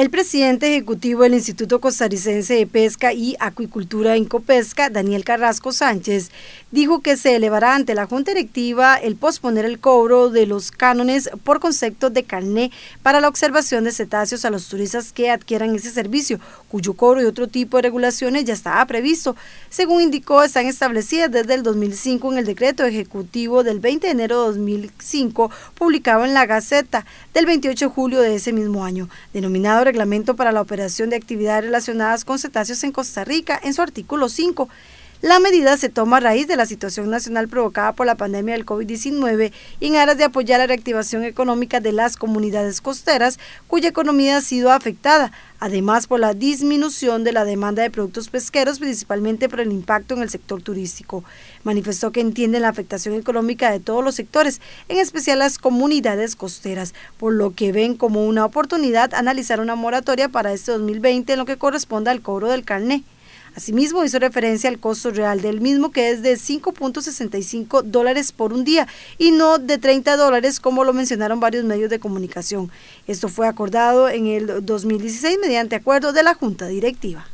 El presidente ejecutivo del Instituto Costarricense de Pesca y Acuicultura Incopesca, Daniel Carrasco Sánchez, dijo que se elevará ante la Junta Directiva el posponer el cobro de los cánones por concepto de carné para la observación de cetáceos a los turistas que adquieran ese servicio, cuyo cobro y otro tipo de regulaciones ya estaba previsto. Según indicó, están establecidas desde el 2005 en el decreto ejecutivo del 20 de enero de 2005, publicado en la Gaceta del 28 de julio de ese mismo año, denominado reglamento para la operación de actividades relacionadas con cetáceos en Costa Rica en su artículo 5. La medida se toma a raíz de la situación nacional provocada por la pandemia del COVID-19 y en aras de apoyar la reactivación económica de las comunidades costeras cuya economía ha sido afectada, además por la disminución de la demanda de productos pesqueros, principalmente por el impacto en el sector turístico. Manifestó que entienden la afectación económica de todos los sectores, en especial las comunidades costeras, por lo que ven como una oportunidad analizar una moratoria para este 2020 en lo que corresponda al cobro del carné. Asimismo, hizo referencia al costo real del mismo, que es de 5.65 dólares por un día y no de 30 dólares, como lo mencionaron varios medios de comunicación. Esto fue acordado en el 2016 mediante acuerdo de la Junta Directiva.